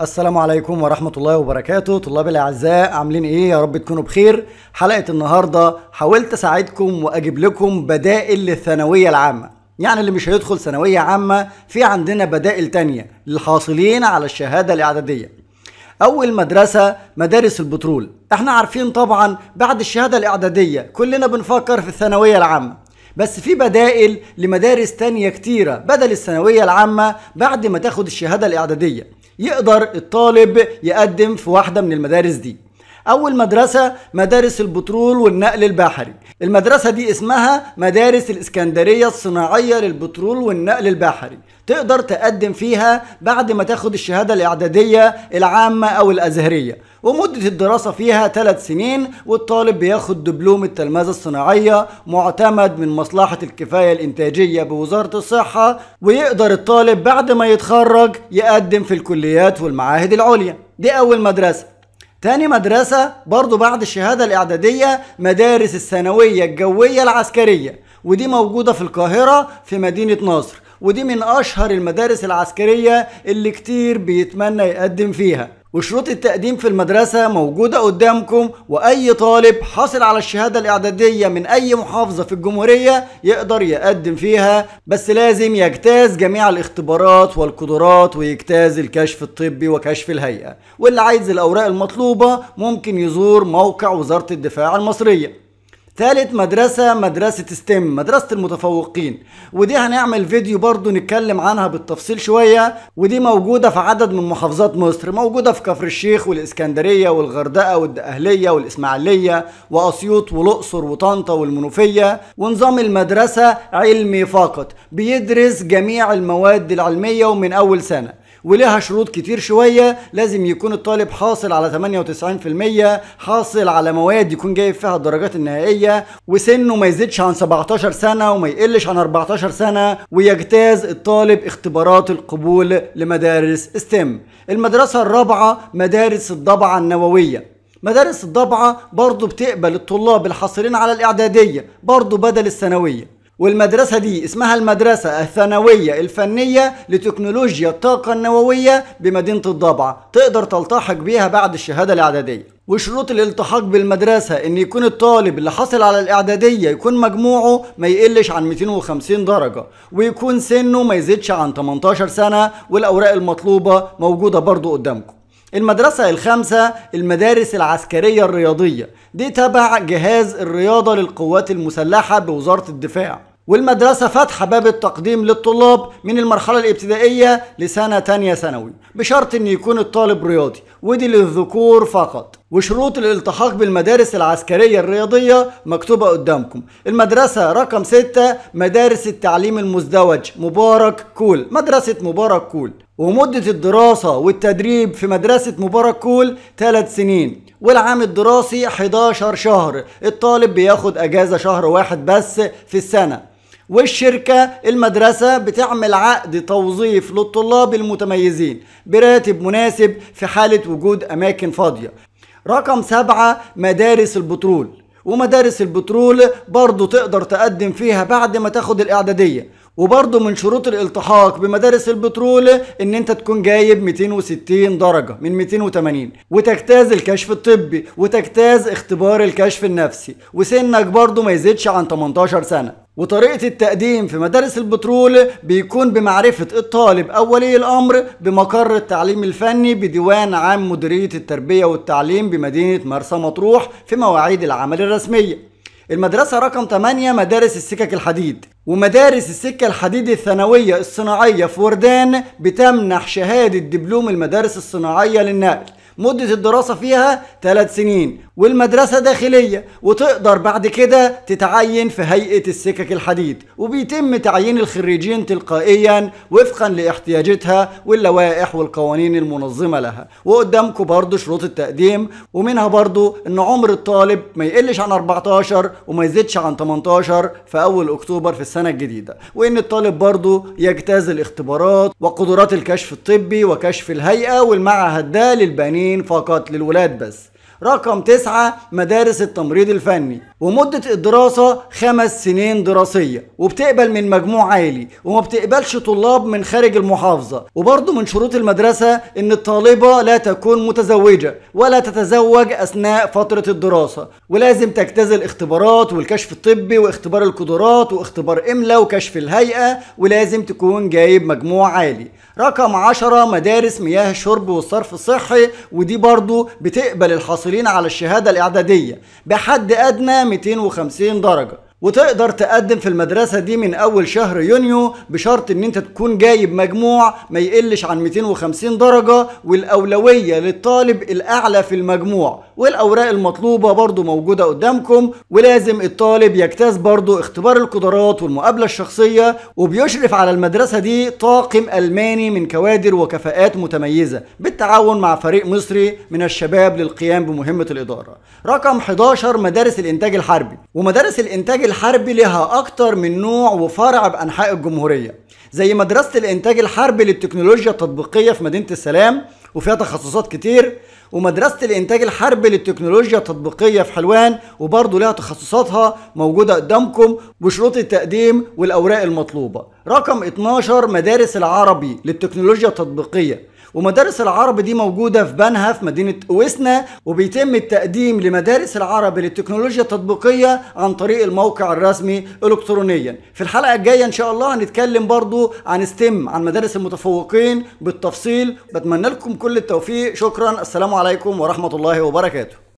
السلام عليكم ورحمة الله وبركاته طلاب الأعزاء عاملين إيه يا رب تكونوا بخير حلقة النهاردة حاولت أساعدكم وأجيب لكم بدائل للثانوية العامة يعني اللي مش هيدخل ثانوية عامة في عندنا بدائل تانية للحاصلين على الشهادة الإعدادية أول مدرسة مدارس البترول احنا عارفين طبعا بعد الشهادة الإعدادية كلنا بنفكر في الثانوية العامة بس في بدائل لمدارس تانية كتيرة بدل الثانوية العامة بعد ما تاخد الشهادة الإعدادية يقدر الطالب يقدم في واحدة من المدارس دي أول مدرسة مدارس البترول والنقل البحري المدرسة دي اسمها مدارس الإسكندرية الصناعية للبترول والنقل البحري تقدر تقدم فيها بعد ما تاخد الشهادة الإعدادية العامة أو الأزهرية ومدة الدراسة فيها 3 سنين والطالب بياخد دبلوم التلمذة الصناعية معتمد من مصلحة الكفاية الإنتاجية بوزارة الصحة ويقدر الطالب بعد ما يتخرج يقدم في الكليات والمعاهد العليا دي أول مدرسة تاني مدرسة برضو بعد الشهادة الإعدادية مدارس الثانوية الجوية العسكرية ودي موجودة في القاهرة في مدينة نصر ودي من أشهر المدارس العسكرية اللي كتير بيتمنى يقدم فيها وشروط التقديم في المدرسة موجودة قدامكم وأي طالب حاصل على الشهادة الإعدادية من أي محافظة في الجمهورية يقدر يقدم فيها بس لازم يجتاز جميع الاختبارات والقدرات ويجتاز الكشف الطبي وكشف الهيئة واللي عايز الأوراق المطلوبة ممكن يزور موقع وزارة الدفاع المصرية ثالث مدرسة مدرسة ستيم مدرسة المتفوقين ودي هنعمل فيديو برضو نتكلم عنها بالتفصيل شوية ودي موجودة في عدد من محافظات مصر موجودة في كفر الشيخ والإسكندرية والغردقة والدقهلية والإسماعيلية وأسيوط والأقصر وطنطا والمنوفية ونظام المدرسة علمي فقط بيدرس جميع المواد العلمية ومن أول سنة ولها شروط كتير شوية لازم يكون الطالب حاصل على 98% حاصل على مواد يكون جايب فيها الدرجات النهائية وسنه ما يزيدش عن 17 سنة وما يقلش عن 14 سنة ويجتاز الطالب اختبارات القبول لمدارس ستيم e المدرسة الرابعة مدارس الضبعة النووية مدارس الضبعة برضو بتقبل الطلاب الحاصلين على الإعدادية برضو بدل الثانوية والمدرسة دي اسمها المدرسة الثانوية الفنية لتكنولوجيا الطاقة النووية بمدينة الضبعة تقدر تلتحق بيها بعد الشهادة الإعدادية وشروط الالتحاق بالمدرسة ان يكون الطالب اللي حصل على الاعدادية يكون مجموعه ما يقلش عن 250 درجة ويكون سنه ما يزيدش عن 18 سنة والاوراق المطلوبة موجودة برضو قدامكم المدرسة الخامسة المدارس العسكرية الرياضية دي تبع جهاز الرياضة للقوات المسلحة بوزارة الدفاع والمدرسة فاتحة باب التقديم للطلاب من المرحلة الابتدائية لسنة تانية ثانوي بشرط ان يكون الطالب رياضي ودي للذكور فقط وشروط الالتحاق بالمدارس العسكرية الرياضية مكتوبة قدامكم المدرسة رقم 6 مدارس التعليم المزدوج مبارك كول مدرسة مبارك كول ومدة الدراسة والتدريب في مدرسة مبارك كول 3 سنين والعام الدراسي 11 شهر الطالب بياخد اجازة شهر واحد بس في السنة والشركة المدرسة بتعمل عقد توظيف للطلاب المتميزين براتب مناسب في حالة وجود أماكن فاضية رقم سبعة مدارس البترول ومدارس البترول برضو تقدر تقدم فيها بعد ما تاخد الإعدادية وبرضو من شروط الالتحاق بمدارس البترول ان انت تكون جايب 260 درجة من 280 وتجتاز الكشف الطبي وتجتاز اختبار الكشف النفسي وسنك برضو ما يزيدش عن 18 سنة وطريقة التقديم في مدارس البترول بيكون بمعرفة الطالب أو ولي الأمر بمقر التعليم الفني بديوان عام مديرية التربية والتعليم بمدينة مرسى مطروح في مواعيد العمل الرسمية المدرسة رقم 8 مدارس السكك الحديد ومدارس السكة الحديد الثانوية الصناعية في وردان بتمنح شهادة دبلوم المدارس الصناعية للنقل مدة الدراسة فيها 3 سنين والمدرسة داخلية وتقدر بعد كده تتعين في هيئة السكك الحديد وبيتم تعيين الخريجين تلقائيا وفقا لاحتياجتها واللوائح والقوانين المنظمة لها وقدامكم برضو شروط التقديم ومنها برضو ان عمر الطالب ما يقلش عن 14 وما يزيدش عن 18 في اول اكتوبر في السنة الجديدة وان الطالب برضو يجتاز الاختبارات وقدرات الكشف الطبي وكشف الهيئة والمعهد ده للبنين فقط للولاد بس رقم تسعة مدارس التمريض الفني ومدة الدراسة خمس سنين دراسية وبتقبل من مجموع عالي وما بتقبلش طلاب من خارج المحافظة وبرضه من شروط المدرسة ان الطالبة لا تكون متزوجة ولا تتزوج اثناء فترة الدراسة ولازم تجتزل الاختبارات والكشف الطبي واختبار القدرات واختبار املا وكشف الهيئة ولازم تكون جايب مجموع عالي رقم عشرة مدارس مياه الشرب والصرف الصحي ودي برضه بتقبل الحاصلين على الشهادة الاعدادية بحد ادنى 250 درجه وتقدر تقدم في المدرسة دي من أول شهر يونيو بشرط إن أنت تكون جايب مجموع ما يقلش عن 250 درجة والأولوية للطالب الأعلى في المجموع والأوراق المطلوبة برضو موجودة قدامكم ولازم الطالب يجتاز برضو اختبار القدرات والمقابلة الشخصية وبيشرف على المدرسة دي طاقم ألماني من كوادر وكفاءات متميزة بالتعاون مع فريق مصري من الشباب للقيام بمهمة الإدارة رقم 11 مدارس الإنتاج الحربي ومدارس الإنتاج الحربي لها أكتر من نوع وفرع بأنحاء الجمهورية زي مدرسة الإنتاج الحربي للتكنولوجيا التطبيقية في مدينة السلام وفيها تخصصات كتير ومدرسة الإنتاج الحربي للتكنولوجيا التطبيقية في حلوان وبرضه لها تخصصاتها موجودة قدامكم وشروط التقديم والأوراق المطلوبة رقم 12 مدارس العربي للتكنولوجيا التطبيقية ومدارس العرب دي موجوده في بنها في مدينه اويسنا وبيتم التقديم لمدارس العرب للتكنولوجيا التطبيقيه عن طريق الموقع الرسمي الكترونيا في الحلقه الجايه ان شاء الله هنتكلم برضو عن ستيم عن مدارس المتفوقين بالتفصيل بتمنى لكم كل التوفيق شكرا السلام عليكم ورحمه الله وبركاته